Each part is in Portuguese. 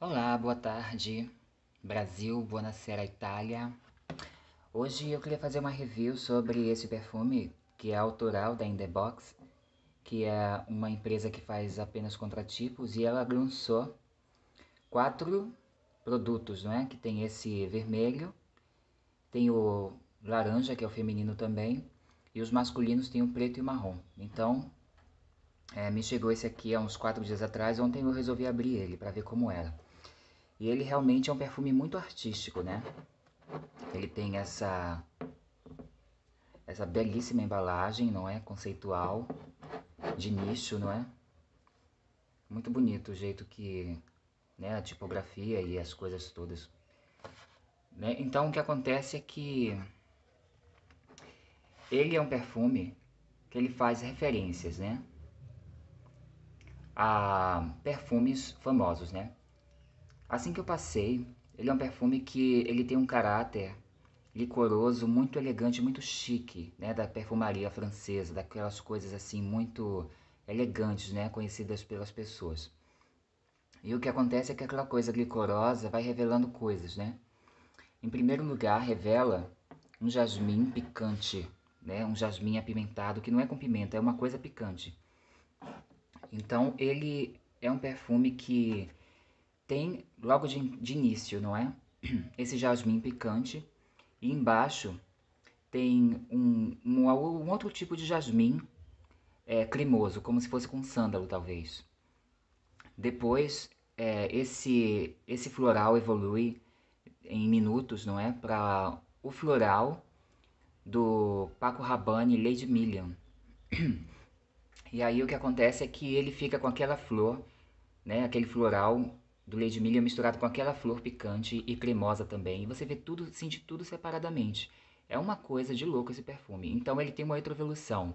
Olá, boa tarde, Brasil, Buonasera, Itália. Hoje eu queria fazer uma review sobre esse perfume que é autoral da Indebox, que é uma empresa que faz apenas contratipos e ela lançou quatro produtos, não é? Que tem esse vermelho, tem o laranja, que é o feminino também, e os masculinos tem o preto e o marrom. Então, é, me chegou esse aqui há uns quatro dias atrás, ontem eu resolvi abrir ele para ver como era. E ele realmente é um perfume muito artístico, né? Ele tem essa essa belíssima embalagem, não é? Conceitual, de nicho, não é? Muito bonito o jeito que, né, a tipografia e as coisas todas. Né? Então o que acontece é que ele é um perfume que ele faz referências, né? A perfumes famosos, né? Assim que eu passei, ele é um perfume que ele tem um caráter licoroso, muito elegante, muito chique, né, da perfumaria francesa, daquelas coisas assim muito elegantes, né, conhecidas pelas pessoas. E o que acontece é que aquela coisa licorosa vai revelando coisas, né? Em primeiro lugar, revela um jasmim picante, né? Um jasmim apimentado, que não é com pimenta, é uma coisa picante. Então, ele é um perfume que tem logo de, de início, não é? Esse jasmim picante. E embaixo tem um, um, um outro tipo de jasmim é, cremoso, como se fosse com sândalo, talvez. Depois, é, esse, esse floral evolui em minutos, não é? Para o floral do Paco Rabanne Lady Million E aí o que acontece é que ele fica com aquela flor, né? Aquele floral do leite de milho misturado com aquela flor picante e cremosa também. E você vê tudo, sente tudo separadamente. É uma coisa de louco esse perfume. Então ele tem uma retrovolução,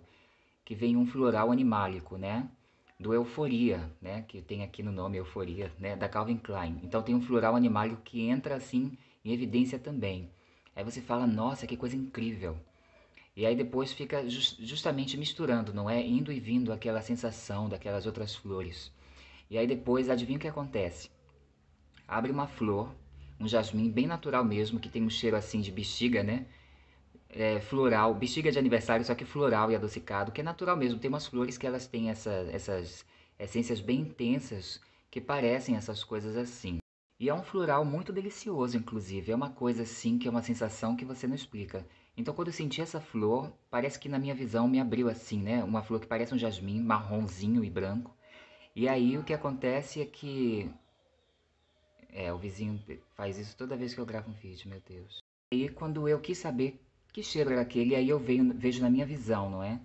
que vem um floral animálico, né? Do Euforia, né? Que tem aqui no nome Euforia, né? Da Calvin Klein. Então tem um floral animálico que entra assim em evidência também. Aí você fala, nossa, que coisa incrível. E aí depois fica just, justamente misturando, não é? Indo e vindo aquela sensação daquelas outras flores. E aí depois, adivinha o que acontece? abre uma flor, um jasmim bem natural mesmo, que tem um cheiro assim de bexiga, né? É, floral, bexiga de aniversário, só que floral e adocicado, que é natural mesmo. Tem umas flores que elas têm essa, essas essências bem intensas que parecem essas coisas assim. E é um floral muito delicioso, inclusive. É uma coisa assim que é uma sensação que você não explica. Então, quando eu senti essa flor, parece que na minha visão me abriu assim, né? Uma flor que parece um jasmim marronzinho e branco. E aí o que acontece é que é, o vizinho faz isso toda vez que eu gravo um vídeo, meu Deus. E quando eu quis saber que cheiro era aquele, aí eu vejo na minha visão, não é?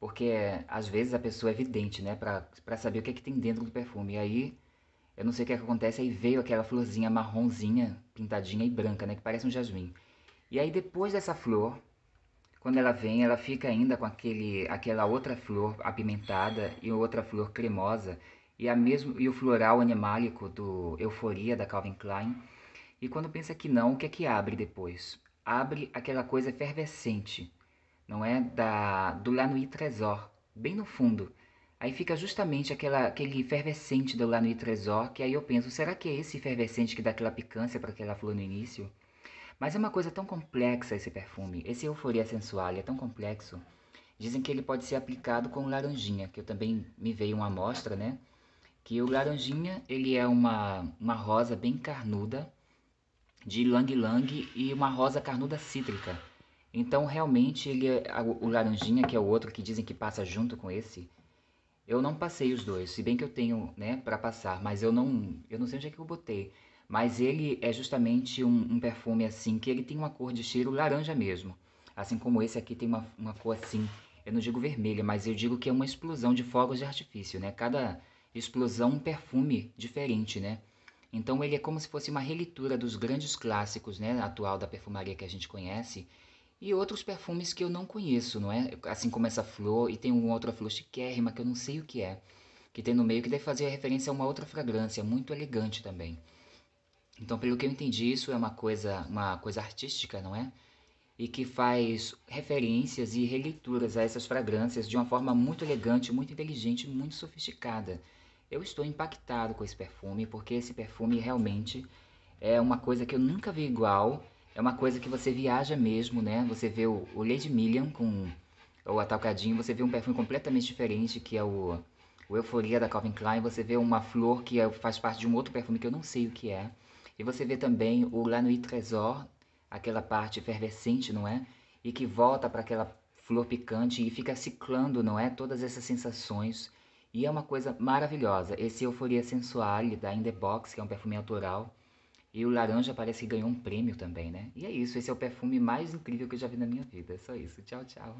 Porque às vezes a pessoa é vidente, né? Pra, pra saber o que é que tem dentro do perfume. E aí, eu não sei o que, é que acontece, aí veio aquela florzinha marronzinha, pintadinha e branca, né? Que parece um jasmim. E aí depois dessa flor, quando ela vem, ela fica ainda com aquele, aquela outra flor apimentada e outra flor cremosa e, a mesmo, e o floral animálico do Euforia, da Calvin Klein. E quando pensa que não, o que é que abre depois? Abre aquela coisa efervescente, não é? Da, do La Tresor bem no fundo. Aí fica justamente aquela, aquele efervescente do La Tresor que aí eu penso, será que é esse efervescente que dá aquela picância para aquela flor no início? Mas é uma coisa tão complexa esse perfume, esse Euforia Sensual é tão complexo. Dizem que ele pode ser aplicado com laranjinha, que eu também me veio uma amostra, né? que o laranjinha ele é uma, uma rosa bem carnuda de lang lang e uma rosa carnuda cítrica. Então realmente ele é, o laranjinha que é o outro que dizem que passa junto com esse. Eu não passei os dois, se bem que eu tenho, né, para passar, mas eu não, eu não sei onde é que eu botei. Mas ele é justamente um, um perfume assim que ele tem uma cor de cheiro laranja mesmo, assim como esse aqui tem uma, uma cor assim. Eu não digo vermelha, mas eu digo que é uma explosão de fogos de artifício, né? Cada explosão um perfume diferente, né? Então ele é como se fosse uma releitura dos grandes clássicos, né, atual da perfumaria que a gente conhece, e outros perfumes que eu não conheço, não é? Assim como essa flor e tem um outra flor chiquérrima que eu não sei o que é, que tem no meio que deve fazer referência a uma outra fragrância, muito elegante também. Então, pelo que eu entendi, isso é uma coisa, uma coisa artística, não é? E que faz referências e releituras a essas fragrâncias de uma forma muito elegante, muito inteligente, muito sofisticada. Eu estou impactado com esse perfume, porque esse perfume realmente é uma coisa que eu nunca vi igual. É uma coisa que você viaja mesmo, né? Você vê o, o Lady Million com o atalcadinho, você vê um perfume completamente diferente, que é o, o Euforia da Calvin Klein. Você vê uma flor que é, faz parte de um outro perfume que eu não sei o que é. E você vê também o La Nuit Trésor, aquela parte efervescente, não é? E que volta para aquela flor picante e fica ciclando, não é? Todas essas sensações e é uma coisa maravilhosa. Esse Euforia Sensuale da Indebox, Box, que é um perfume autoral. E o laranja parece que ganhou um prêmio também, né? E é isso. Esse é o perfume mais incrível que eu já vi na minha vida. É só isso. Tchau, tchau.